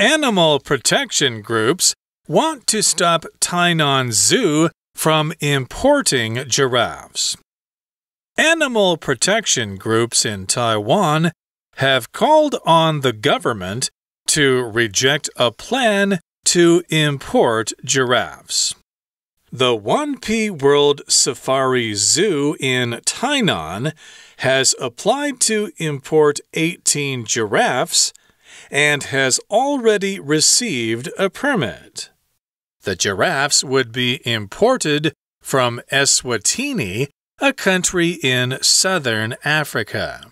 Animal protection groups want to stop Tainan Zoo from importing giraffes. Animal protection groups in Taiwan have called on the government to reject a plan to import giraffes. The 1P World Safari Zoo in Tainan has applied to import 18 giraffes and has already received a permit. The giraffes would be imported from Eswatini, a country in southern Africa.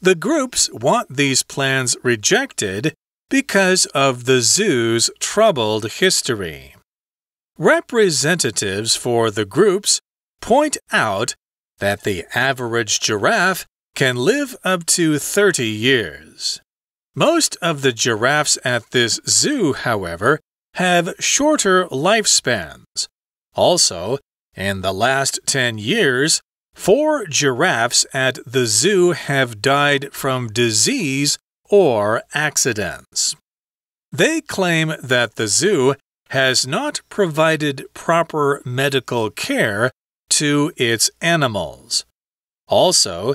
The groups want these plans rejected because of the zoo's troubled history. Representatives for the groups point out that the average giraffe can live up to 30 years. Most of the giraffes at this zoo, however, have shorter lifespans. Also, in the last 10 years, four giraffes at the zoo have died from disease or accidents. They claim that the zoo has not provided proper medical care to its animals. Also,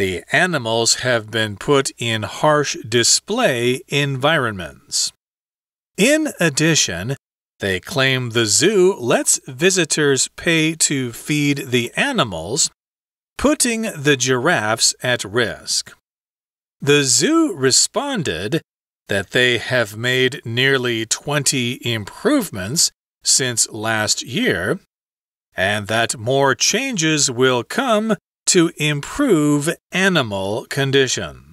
the animals have been put in harsh display environments. In addition, they claim the zoo lets visitors pay to feed the animals, putting the giraffes at risk. The zoo responded that they have made nearly 20 improvements since last year and that more changes will come to improve animal conditions.